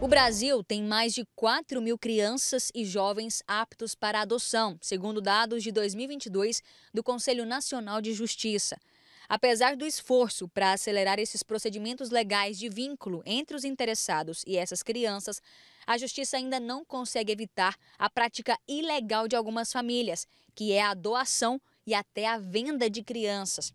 O Brasil tem mais de 4 mil crianças e jovens aptos para adoção, segundo dados de 2022 do Conselho Nacional de Justiça. Apesar do esforço para acelerar esses procedimentos legais de vínculo entre os interessados e essas crianças, a justiça ainda não consegue evitar a prática ilegal de algumas famílias, que é a doação e até a venda de crianças.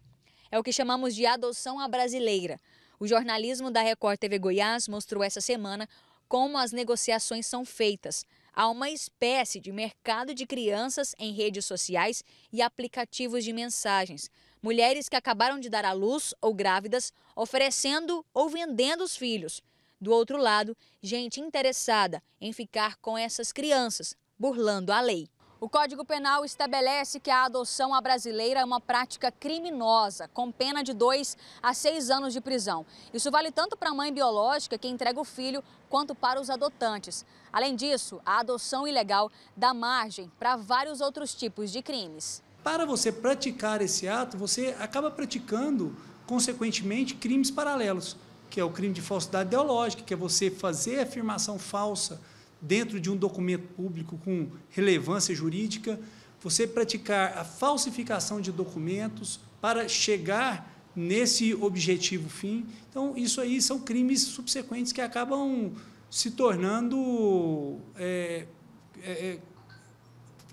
É o que chamamos de adoção à brasileira. O jornalismo da Record TV Goiás mostrou essa semana como as negociações são feitas. Há uma espécie de mercado de crianças em redes sociais e aplicativos de mensagens. Mulheres que acabaram de dar à luz ou grávidas oferecendo ou vendendo os filhos. Do outro lado, gente interessada em ficar com essas crianças, burlando a lei. O Código Penal estabelece que a adoção à brasileira é uma prática criminosa, com pena de dois a seis anos de prisão. Isso vale tanto para a mãe biológica, que entrega o filho, quanto para os adotantes. Além disso, a adoção ilegal dá margem para vários outros tipos de crimes. Para você praticar esse ato, você acaba praticando, consequentemente, crimes paralelos, que é o crime de falsidade ideológica, que é você fazer afirmação falsa dentro de um documento público com relevância jurídica, você praticar a falsificação de documentos para chegar nesse objetivo fim. Então, isso aí são crimes subsequentes que acabam se tornando é, é, é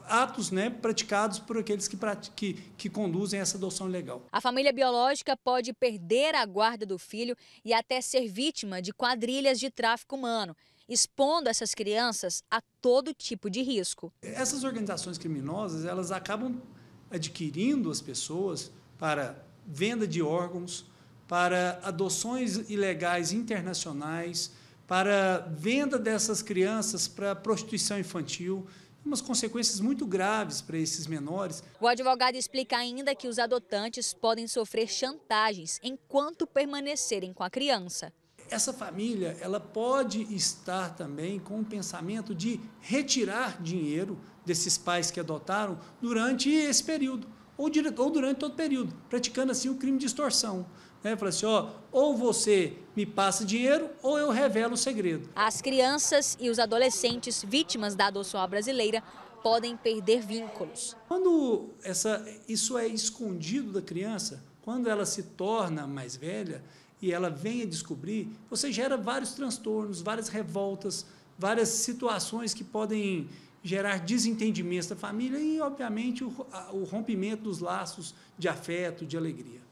atos né, praticados por aqueles que, que, que conduzem essa adoção legal. A família biológica pode perder a guarda do filho e até ser vítima de quadrilhas de tráfico humano expondo essas crianças a todo tipo de risco. Essas organizações criminosas, elas acabam adquirindo as pessoas para venda de órgãos, para adoções ilegais internacionais, para venda dessas crianças para prostituição infantil umas consequências muito graves para esses menores. O advogado explica ainda que os adotantes podem sofrer chantagens enquanto permanecerem com a criança essa família ela pode estar também com o pensamento de retirar dinheiro desses pais que adotaram durante esse período, ou, ou durante todo o período, praticando assim o crime de extorsão. Né? Fala assim, ó, ou você me passa dinheiro ou eu revelo o segredo. As crianças e os adolescentes vítimas da adoção brasileira podem perder vínculos. Quando essa, isso é escondido da criança, quando ela se torna mais velha, e ela venha descobrir, você gera vários transtornos, várias revoltas, várias situações que podem gerar desentendimentos da família e, obviamente, o, o rompimento dos laços de afeto, de alegria.